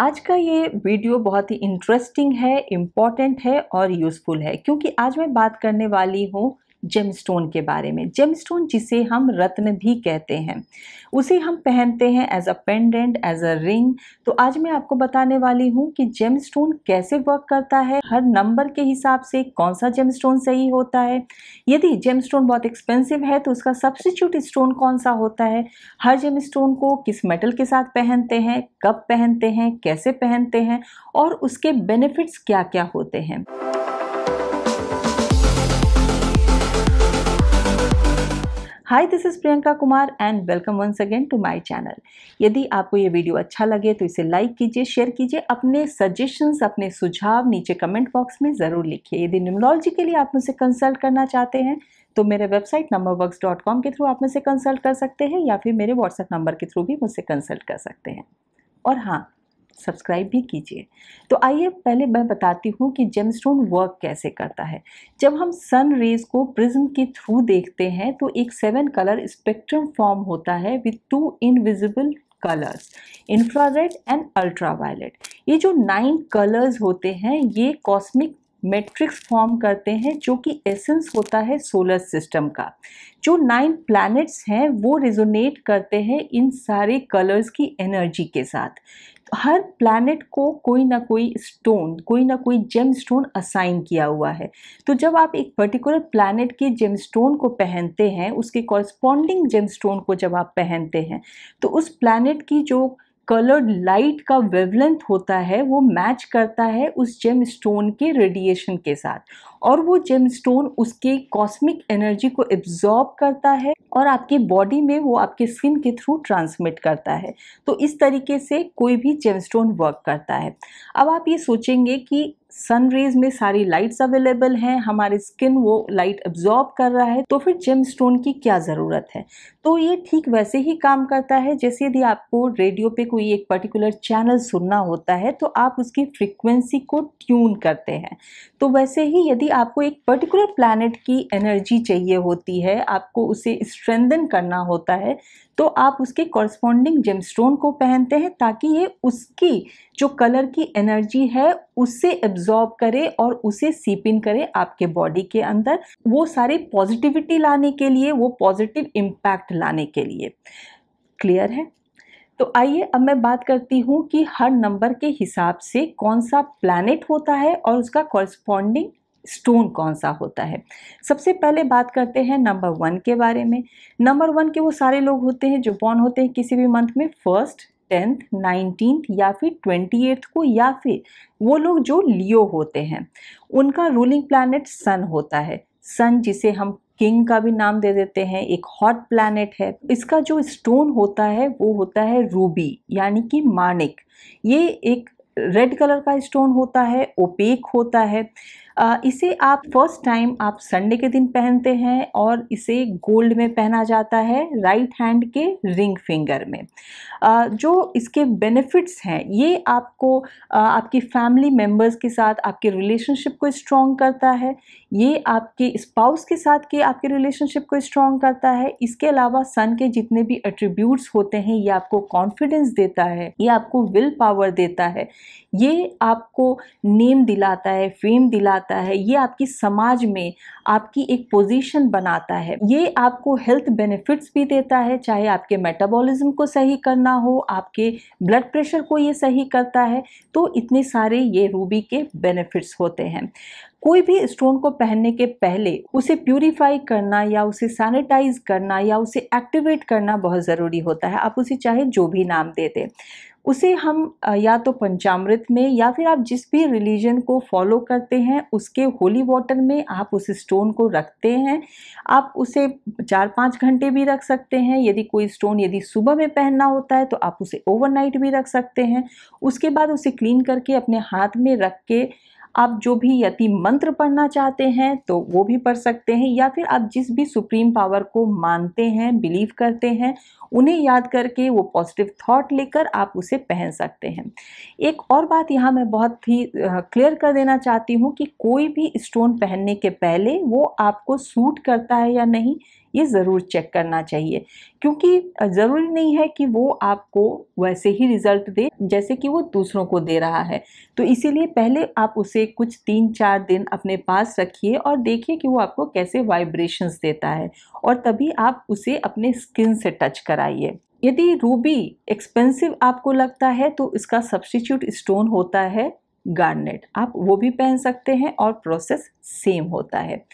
आज का ये वीडियो बहुत ही इंटरेस्टिंग है इम्पॉर्टेंट है और यूज़फुल है क्योंकि आज मैं बात करने वाली हूँ जेमस्टोन के बारे में जेमस्टोन जिसे हम रत्न भी कहते हैं उसे हम पहनते हैं as a pendant as a ring तो आज मैं आपको बताने वाली हूँ कि जेमस्टोन कैसे वर्क करता है हर नंबर के हिसाब से कौन सा जेमस्टोन सही होता है यदि जेमस्टोन बहुत एक्सपेंसिव है तो उसका सब्सटीट्यूट स्टोन कौन सा होता है हर जेमस्टोन को किस मेटल के साथ पहनते हैं कब पहनते हैं कैसे पहनते हैं और उसके बेनिफिट्स क्या क्या होते हैं hi this is Priyanka Kumar and welcome once again to my channel यदि आपको ये वीडियो अच्छा लगे तो इसे लाइक कीजिए शेयर कीजिए अपने सजेशंस अपने सुझाव नीचे कमेंट बॉक्स में ज़रूर लिखिए यदि न्यूमोलॉजी के लिए आप मुझसे कंसल्ट करना चाहते हैं तो मेरे वेबसाइट नंबर के थ्रू आप मुझसे कंसल्ट कर सकते हैं या फिर मेरे व्हाट्सएप नंबर के थ्रू भी मुझसे कंसल्ट कर सकते हैं और हाँ सब्सक्राइब भी कीजिए तो आइए पहले मैं बताती हूँ कि जेमस्टोन वर्क कैसे करता है जब हम सन रेज को प्रिज्म के थ्रू देखते हैं तो एक सेवन कलर स्पेक्ट्रम फॉर्म होता है with two invisible colours infrared and ultraviolet ये जो नाइन कलर्स होते हैं ये कॉस्मिक मैट्रिक्स फॉर्म करते हैं जो कि एसेंस होता है सोलर सिस्टम का जो नाइन प्लैनेट्स हैं वो रिजोनेट करते हैं इन सारे कलर्स की एनर्जी के साथ हर प्लानट को कोई ना कोई स्टोन कोई ना कोई जेम स्टोन असाइन किया हुआ है तो जब आप एक पर्टिकुलर प्लानट के जेम स्टोन को पहनते हैं उसके कॉरस्पॉन्डिंग जेम स्टोन को जब आप पहनते हैं तो उस प्लानट की जो कलर्ड लाइट का वेवलेंथ होता है वो मैच करता है उस जेम स्टोन के रेडिएशन के साथ और वो जेम स्टोन उसके कॉस्मिक एनर्जी को एब्जॉर्ब करता है और आपकी बॉडी में वो आपके स्किन के थ्रू ट्रांसमिट करता है तो इस तरीके से कोई भी जेमस्टोन वर्क करता है अब आप ये सोचेंगे कि सन रेज में सारी लाइट्स अवेलेबल हैं हमारे स्किन वो लाइट अब्जॉर्ब कर रहा है तो फिर जेम स्टोन की क्या ज़रूरत है तो ये ठीक वैसे ही काम करता है जैसे यदि आपको रेडियो पे कोई एक पर्टिकुलर चैनल सुनना होता है तो आप उसकी फ्रिक्वेंसी को ट्यून करते हैं तो वैसे ही यदि आपको एक पर्टिकुलर प्लानट की एनर्जी चाहिए होती है आपको उसे स्ट्रेंदन करना होता है तो आप उसके कॉरस्पॉन्डिंग जेमस्टोन को पहनते हैं ताकि ये उसकी जो कलर की एनर्जी है उससे एब्जॉर्ब करे और उसे सीप इन करे आपके बॉडी के अंदर वो सारे पॉजिटिविटी लाने के लिए वो पॉजिटिव इम्पैक्ट लाने के लिए क्लियर है तो आइए अब मैं बात करती हूँ कि हर नंबर के हिसाब से कौन सा प्लैनेट होता है और उसका कॉरस्पॉन्डिंग स्टोन कौन सा होता है सबसे पहले बात करते हैं नंबर वन के बारे में नंबर वन के वो सारे लोग होते हैं जो बॉर्न होते हैं किसी भी मंथ में फर्स्ट टेंथ नाइनटीन्थ या फिर ट्वेंटी एट्थ को या फिर वो लोग जो लियो होते हैं उनका रूलिंग प्लानट सन होता है सन जिसे हम किंग का भी नाम दे देते हैं एक हॉट प्लानट है इसका जो स्टोन होता है वो होता है रूबी यानी कि माणिक ये एक रेड कलर का स्टोन होता है ओपेक होता है इसे आप फर्स्ट टाइम आप संडे के दिन पहनते हैं और इसे गोल्ड में पहना जाता है राइट हैंड के रिंग फिंगर में जो इसके बेनिफिट्स हैं ये आपको आपकी फैमिली मेम्बर्स के साथ आपके रिलेशनशिप को स्ट्रॉन्ग करता है ये आपके स्पाउस के साथ के आपके रिलेशनशिप को स्ट्रॉन्ग करता है इसके अलावा सन के जितने भी एट्रीब्यूट्स होते हैं ये आपको कॉन्फिडेंस देता है ये आपको विल पावर देता है ये आपको नेम दिलाता है फेम दिलाता जाता है ये आपकी समाज में आपकी एक पोजीशन बनाता है ये आपको हेल्थ बेनिफिट्स भी देता है चाहे आपके मेटाबॉलिज्म को सही करना हो आपके ब्लड प्रेशर को ये सही करता है तो इतने सारे ये रूबी के बेनिफिट्स होते हैं कोई भी स्टोन को पहनने के पहले उसे प्यूरिफाई करना या उसे सैनिटाइज करना या उसे एक्टिवेट करना बहुत ज़रूरी होता है आप उसे चाहे जो भी नाम दे दें उसे हम या तो पंचामृत में या फिर आप जिस भी रिलीजन को फॉलो करते हैं उसके होली वाटर में आप उस स्टोन को रखते हैं आप उसे चार पाँच घंटे भी रख सकते हैं यदि कोई स्टोन यदि सुबह में पहनना होता है तो आप उसे ओवरनाइट भी रख सकते हैं उसके बाद उसे क्लीन करके अपने हाथ में रख के आप जो भी यति मंत्र पढ़ना चाहते हैं तो वो भी पढ़ सकते हैं या फिर आप जिस भी सुप्रीम पावर को मानते हैं बिलीव करते हैं उन्हें याद करके वो पॉजिटिव थॉट लेकर आप उसे पहन सकते हैं एक और बात यहाँ मैं बहुत ही क्लियर कर देना चाहती हूँ कि कोई भी स्टोन पहनने के पहले वो आपको सूट करता है या नहीं ये ज़रूर चेक करना चाहिए क्योंकि ज़रूरी नहीं है कि वो आपको वैसे ही रिज़ल्ट दे जैसे कि वो दूसरों को दे रहा है तो इसीलिए पहले आप उसे कुछ तीन चार दिन अपने पास रखिए और देखिए कि वो आपको कैसे वाइब्रेशंस देता है और तभी आप उसे अपने स्किन से टच कराइए यदि रूबी एक्सपेंसिव आपको लगता है तो इसका सब्सटीट्यूट स्टोन होता है गार्नेट आप वो भी पहन सकते हैं और प्रोसेस सेम होता है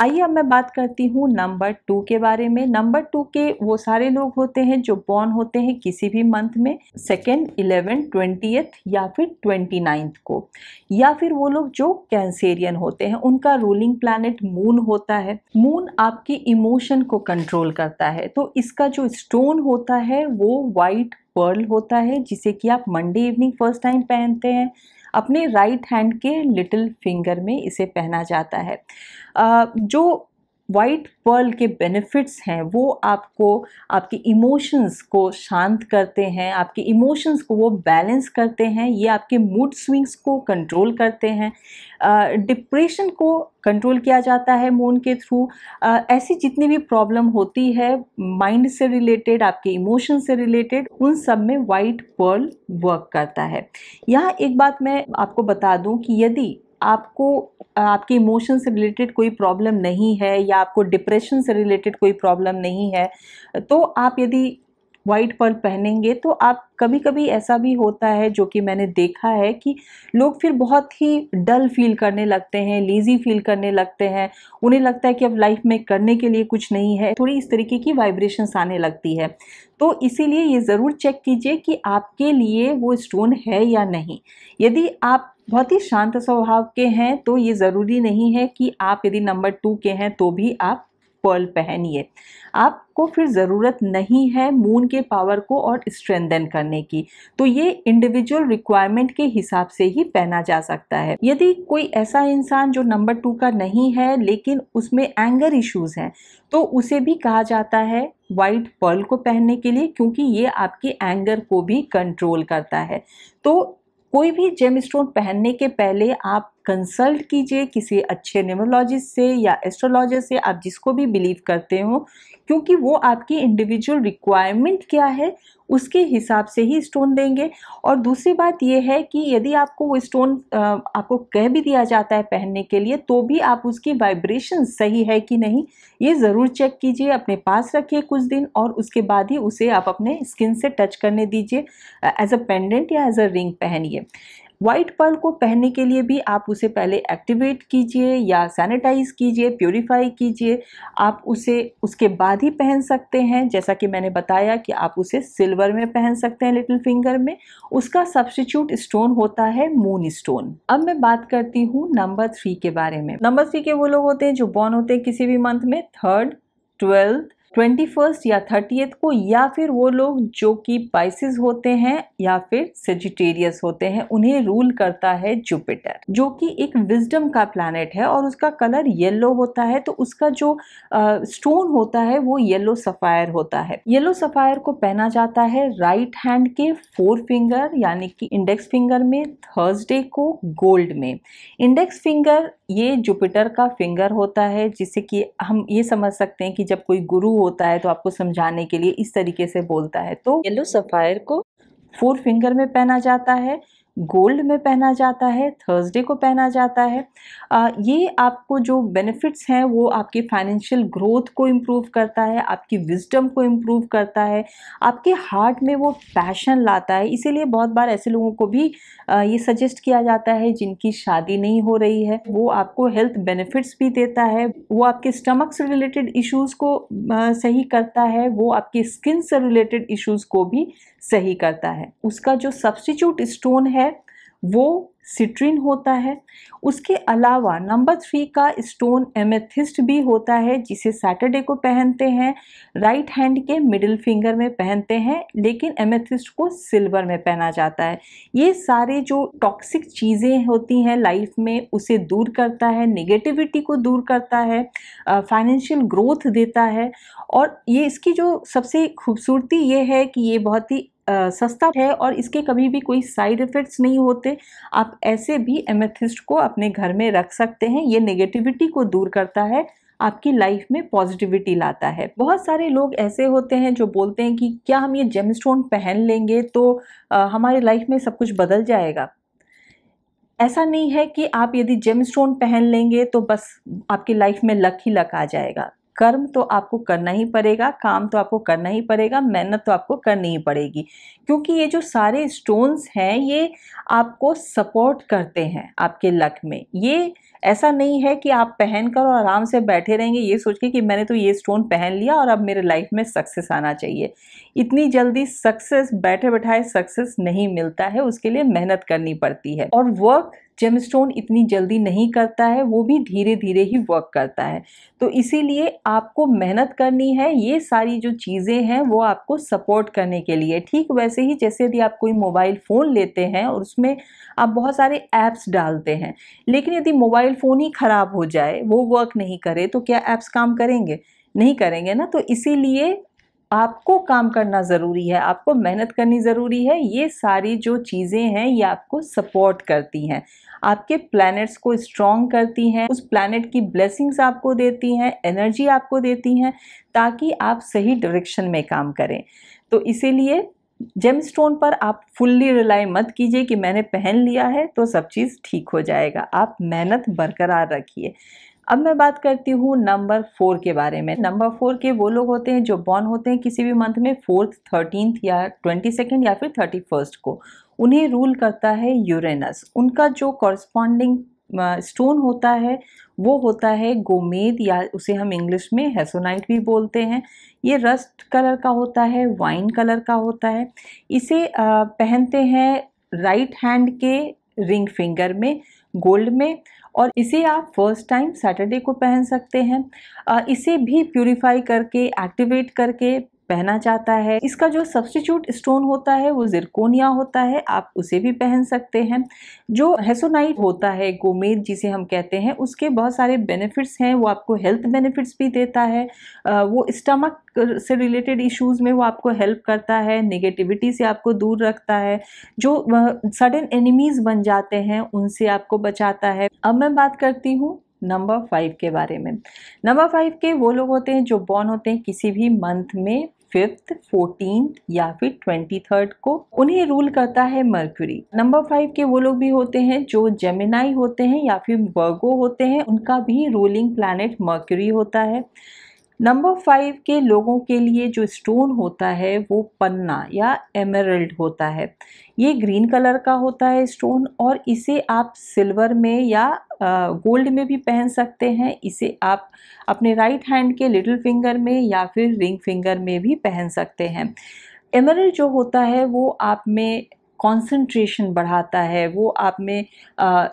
आइए अब मैं बात करती हूँ नंबर टू के बारे में नंबर टू के वो सारे लोग होते हैं जो बॉर्न होते हैं किसी भी मंथ में सेकेंड इलेवन ट्वेंटी या फिर ट्वेंटी नाइन्थ को या फिर वो लोग जो कैंसेरियन होते हैं उनका रूलिंग प्लानट मून होता है मून आपके इमोशन को कंट्रोल करता है तो इसका जो स्टोन होता है वो वाइट पर्ल होता है जिसे कि आप मंडे इवनिंग फर्स्ट टाइम पहनते हैं अपने राइट हैंड के लिटिल फिंगर में इसे पहना जाता है जो वाइट पर्ल के बेनिफिट्स हैं वो आपको आपके इमोशंस को शांत करते हैं आपके इमोशंस को वो बैलेंस करते हैं ये आपके मूड स्विंग्स को कंट्रोल करते हैं डिप्रेशन uh, को कंट्रोल किया जाता है मून के थ्रू ऐसी जितनी भी प्रॉब्लम होती है माइंड से रिलेटेड आपके इमोशन से रिलेटेड उन सब में वाइट पर्ल वर्क करता है यहाँ एक बात मैं आपको बता दूँ कि यदि आपको आपके इमोशन से रिलेटेड कोई प्रॉब्लम नहीं है या आपको डिप्रेशन से रिलेटेड कोई प्रॉब्लम नहीं है तो आप यदि वाइट पर्ल पहनेंगे तो आप कभी कभी ऐसा भी होता है जो कि मैंने देखा है कि लोग फिर बहुत ही डल फील करने लगते हैं लेज़ी फील करने लगते हैं उन्हें लगता है कि अब लाइफ में करने के लिए कुछ नहीं है थोड़ी इस तरीके की वाइब्रेशंस आने लगती है तो इसीलिए ये ज़रूर चेक कीजिए कि आपके लिए वो स्टोन है या नहीं यदि आप बहुत ही शांत स्वभाव के हैं तो ये ज़रूरी नहीं है कि आप यदि नंबर टू के हैं तो भी आप पर्ल पहनिए आपको फिर ज़रूरत नहीं है मून के पावर को और स्ट्रेंदन करने की तो ये इंडिविजुअल रिक्वायरमेंट के हिसाब से ही पहना जा सकता है यदि कोई ऐसा इंसान जो नंबर टू का नहीं है लेकिन उसमें एंगर इश्यूज़ हैं तो उसे भी कहा जाता है वाइट पर्ल को पहनने के लिए क्योंकि ये आपके एंगर को भी कंट्रोल करता है तो कोई भी जेम स्टोन पहनने के पहले आप कंसल्ट कीजिए किसी अच्छे न्यूमोलॉजिस्ट से या एस्ट्रोलॉजर से आप जिसको भी बिलीव करते हो क्योंकि वो आपकी इंडिविजुअल रिक्वायरमेंट क्या है उसके हिसाब से ही स्टोन देंगे और दूसरी बात ये है कि यदि आपको वो स्टोन आपको कह भी दिया जाता है पहनने के लिए तो भी आप उसकी वाइब्रेशन सही है कि नहीं ये ज़रूर चेक कीजिए अपने पास रखिए कुछ दिन और उसके बाद ही उसे आप अपने स्किन से टच करने दीजिए एज अ पेंडेंट या एज अ रिंग पहनिए वाइट पर्ल को पहनने के लिए भी आप उसे पहले एक्टिवेट कीजिए या सैनिटाइज कीजिए प्योरीफाई कीजिए आप उसे उसके बाद ही पहन सकते हैं जैसा कि मैंने बताया कि आप उसे सिल्वर में पहन सकते हैं लिटिल फिंगर में उसका सब्सटीट्यूट स्टोन होता है मून स्टोन अब मैं बात करती हूँ नंबर थ्री के बारे में नंबर थ्री के वो लोग होते हैं जो बॉर्न होते हैं किसी भी मंथ में थर्ड ट्वेल्थ ट्वेंटी फर्स्ट या थर्टीथ को या फिर वो लोग जो कि पाइसिस होते हैं या फिर सेजिटेरियस होते हैं उन्हें रूल करता है जुपिटर जो कि एक विजडम का प्लानट है और उसका कलर येलो होता है तो उसका जो स्टोन uh, होता है वो येलो सफायर होता है येलो सफायर को पहना जाता है राइट हैंड के फोर फिंगर यानी कि इंडेक्स फिंगर में थर्सडे को गोल्ड में इंडेक्स फिंगर ये जुपिटर का फिंगर होता है जिसे कि हम ये समझ सकते हैं कि जब कोई गुरु होता है तो आपको समझाने के लिए इस तरीके से बोलता है तो येलो सफ़ायर को फोर फिंगर में पहना जाता है गोल्ड में पहना जाता है थर्सडे को पहना जाता है ये आपको जो बेनिफिट्स हैं वो आपकी फाइनेंशियल ग्रोथ को इम्प्रूव करता है आपकी विजडम को इम्प्रूव करता है आपके हार्ट में वो पैशन लाता है इसीलिए बहुत बार ऐसे लोगों को भी ये सजेस्ट किया जाता है जिनकी शादी नहीं हो रही है वो आपको हेल्थ बेनिफिट्स भी देता है वो आपके स्टमक से रिलेटेड इशूज़ को सही करता है वो आपकी स्किन से रिलेटेड इशूज़ को भी सही करता है उसका जो सब्सटीट्यूट स्टोन है वो सिट्रिन होता है उसके अलावा नंबर थ्री का स्टोन एमेथिस्ट भी होता है जिसे सैटरडे को पहनते हैं राइट हैंड के मिडिल फिंगर में पहनते हैं लेकिन एमेथिस्ट को सिल्वर में पहना जाता है ये सारे जो टॉक्सिक चीज़ें होती हैं लाइफ में उसे दूर करता है नेगेटिविटी को दूर करता है फाइनेंशियल ग्रोथ देता है और ये इसकी जो सबसे खूबसूरती ये है कि ये बहुत ही सस्ता है और इसके कभी भी कोई साइड इफ़ेक्ट्स नहीं होते आप ऐसे भी एमेथिस्ट को अपने घर में रख सकते हैं ये नेगेटिविटी को दूर करता है आपकी लाइफ में पॉजिटिविटी लाता है बहुत सारे लोग ऐसे होते हैं जो बोलते हैं कि क्या हम ये जेम पहन लेंगे तो हमारी हमारे लाइफ में सब कुछ बदल जाएगा ऐसा नहीं है कि आप यदि जेम स्टोन पहन लेंगे तो बस आपकी लाइफ में लक ही लक आ जाएगा कर्म तो आपको करना ही पड़ेगा काम तो आपको करना ही पड़ेगा मेहनत तो आपको करनी ही पड़ेगी क्योंकि ये जो सारे स्टोन्स हैं ये आपको सपोर्ट करते हैं आपके लक में ये ऐसा नहीं है कि आप पहन कर और आराम से बैठे रहेंगे ये सोच के कि मैंने तो ये स्टोन पहन लिया और अब मेरे लाइफ में सक्सेस आना चाहिए इतनी जल्दी सक्सेस बैठे बैठाए सक्सेस नहीं मिलता है उसके लिए मेहनत करनी पड़ती है और वर्क जेम स्टोन इतनी जल्दी नहीं करता है वो भी धीरे धीरे ही वर्क करता है तो इसीलिए आपको मेहनत करनी है ये सारी जो चीज़ें हैं वो आपको सपोर्ट करने के लिए ठीक वैसे ही जैसे यदि आप कोई मोबाइल फ़ोन लेते हैं और उसमें आप बहुत सारे ऐप्स डालते हैं लेकिन यदि मोबाइल मोबाइल फ़ोन ही ख़राब हो जाए वो वर्क नहीं करे तो क्या ऐप्स काम करेंगे नहीं करेंगे ना तो इसीलिए आपको काम करना ज़रूरी है आपको मेहनत करनी ज़रूरी है ये सारी जो चीज़ें हैं ये आपको सपोर्ट करती हैं आपके प्लैनेट्स को स्ट्रॉन्ग करती हैं उस प्लैनेट की ब्लेसिंग्स आपको देती हैं एनर्जी आपको देती हैं ताकि आप सही डायरेक्शन में काम करें तो इसीलिए जेम स्टोन पर आप फुल्ली रिलाई मत कीजिए कि मैंने पहन लिया है तो सब चीज़ ठीक हो जाएगा आप मेहनत बरकरार रखिए अब मैं बात करती हूँ नंबर फोर के बारे में नंबर फोर के वो लोग होते हैं जो बॉर्न होते हैं किसी भी मंथ में फोर्थ थर्टींथ या ट्वेंटी सेकेंड या फिर थर्टी फर्स्ट को उन्हें रूल करता है यूरेनस उनका जो कॉरस्पॉन्डिंग स्टोन होता है वो होता है गोमेद या उसे हम इंग्लिश में हेसोनाइट भी बोलते हैं ये रस्ट कलर का होता है वाइन कलर का होता है इसे पहनते हैं राइट हैंड के रिंग फिंगर में गोल्ड में और इसे आप फर्स्ट टाइम सैटरडे को पहन सकते हैं इसे भी प्योरीफाई करके एक्टिवेट करके पहना जाता है इसका जो सब्सटीट्यूट स्टोन होता है वो जिरकोनिया होता है आप उसे भी पहन सकते हैं जो हेसोनाइट होता है गोमेद जिसे हम कहते हैं उसके बहुत सारे बेनिफिट्स हैं वो आपको हेल्थ बेनिफिट्स भी देता है वो स्टमक से रिलेटेड इश्यूज में वो आपको हेल्प करता है नेगेटिविटी से आपको दूर रखता है जो सडन एनिमीज बन जाते हैं उनसे आपको बचाता है अब मैं बात करती हूँ नंबर फाइव के बारे में नंबर फाइव के वो लोग होते हैं जो बॉर्न होते हैं किसी भी मंथ में फिफ्थ फोर्टीन या फिर ट्वेंटी थर्ड को उन्हें रूल करता है मर्क्यूरी नंबर फाइव के वो लोग भी होते हैं जो जेमिनाई होते हैं या फिर वर्गो होते हैं उनका भी रूलिंग प्लैनेट मर्क्यूरी होता है नंबर फाइव के लोगों के लिए जो स्टोन होता है वो पन्ना या एमरल्ड होता है ये ग्रीन कलर का होता है स्टोन और इसे आप सिल्वर में या गोल्ड में भी पहन सकते हैं इसे आप अपने राइट हैंड के लिटिल फिंगर में या फिर रिंग फिंगर में भी पहन सकते हैं एमरल्ड जो होता है वो आप में कंसंट्रेशन बढ़ाता है वो आप में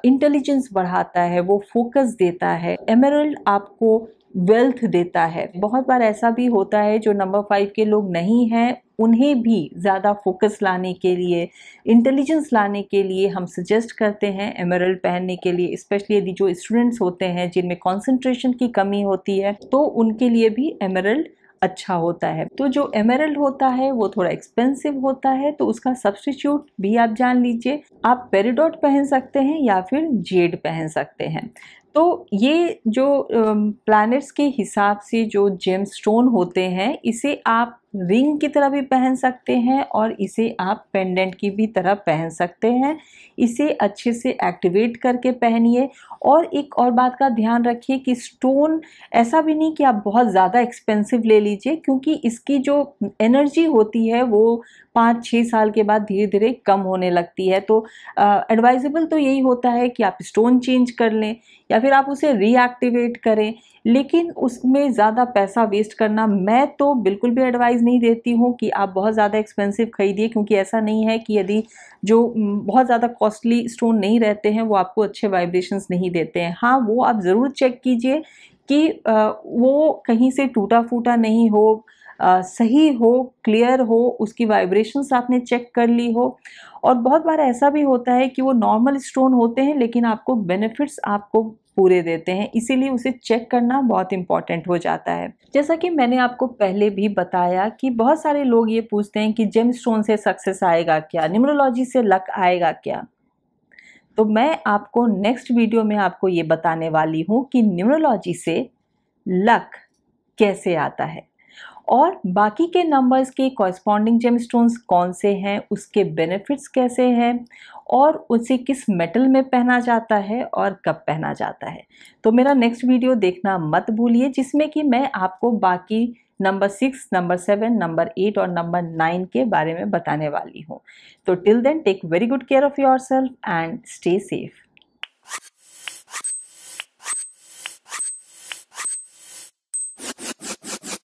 इंटेलिजेंस बढ़ाता है वो फोकस देता है एमरल्ड आपको वेल्थ देता है बहुत बार ऐसा भी होता है जो नंबर फाइव के लोग नहीं हैं उन्हें भी ज़्यादा फोकस लाने के लिए इंटेलिजेंस लाने के लिए हम सजेस्ट करते हैं एमरल पहनने के लिए स्पेशली यदि जो स्टूडेंट्स होते हैं जिनमें कॉन्सेंट्रेशन की कमी होती है तो उनके लिए भी एमरल्ड अच्छा होता है तो जो एमरल होता है वो थोड़ा एक्सपेंसिव होता है तो उसका सब्सटीट्यूट भी आप जान लीजिए आप पेरीडोट पहन सकते हैं या फिर जेड पहन सकते हैं तो ये जो प्लैनेट्स के हिसाब से जो जेम स्टोन होते हैं इसे आप रिंग की तरह भी पहन सकते हैं और इसे आप पेंडेंट की भी तरह पहन सकते हैं इसे अच्छे से एक्टिवेट करके पहनिए और एक और बात का ध्यान रखिए कि स्टोन ऐसा भी नहीं कि आप बहुत ज़्यादा एक्सपेंसिव ले लीजिए क्योंकि इसकी जो एनर्जी होती है वो पाँच छः साल के बाद धीरे धीरे कम होने लगती है तो एडवाइजेबल तो यही होता है कि आप स्टोन चेंज कर लें या फिर आप उसे रीएक्टिवेट करें लेकिन उसमें ज़्यादा पैसा वेस्ट करना मैं तो बिल्कुल भी एडवाइज एडवाइज़ नहीं देती हूँ कि आप बहुत ज़्यादा एक्सपेंसिव खरीदिए क्योंकि ऐसा नहीं है कि यदि जो बहुत ज़्यादा कॉस्टली स्टोन नहीं रहते हैं वो आपको अच्छे वाइब्रेशंस नहीं देते हैं हाँ वो आप ज़रूर चेक कीजिए कि वो कहीं से टूटा फूटा नहीं हो आ, सही हो क्लियर हो उसकी वाइब्रेशंस आपने चेक कर ली हो और बहुत बार ऐसा भी होता है कि वो नॉर्मल स्टोन होते हैं लेकिन आपको बेनिफिट्स आपको पूरे देते हैं इसीलिए उसे चेक करना बहुत इंपॉर्टेंट हो जाता है जैसा कि मैंने आपको पहले भी बताया कि बहुत सारे लोग ये पूछते हैं कि जेम स्टोन से सक्सेस आएगा क्या न्यूमरोलॉजी से लक आएगा क्या तो मैं आपको नेक्स्ट वीडियो में आपको ये बताने वाली हूँ कि न्यूमरोलॉजी से लक कैसे आता है और बाकी के नंबर्स के कॉरस्पॉन्डिंग स्टोन्स कौन से हैं उसके बेनिफिट्स कैसे हैं और उसे किस मेटल में पहना जाता है और कब पहना जाता है तो मेरा नेक्स्ट वीडियो देखना मत भूलिए जिसमें कि मैं आपको बाकी number six number seven number eight और नंबर नाइन के बारे में बताने वाली हूँ तो till then take very good care of yourself and stay safe